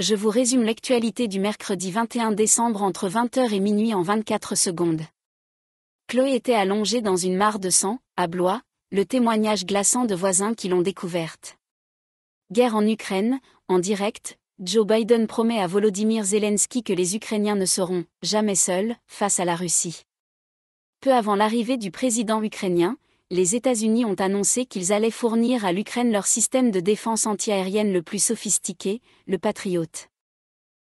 je vous résume l'actualité du mercredi 21 décembre entre 20h et minuit en 24 secondes. Chloé était allongée dans une mare de sang, à Blois, le témoignage glaçant de voisins qui l'ont découverte. Guerre en Ukraine, en direct, Joe Biden promet à Volodymyr Zelensky que les Ukrainiens ne seront jamais seuls face à la Russie. Peu avant l'arrivée du président ukrainien, les États-Unis ont annoncé qu'ils allaient fournir à l'Ukraine leur système de défense antiaérienne le plus sophistiqué, le Patriot.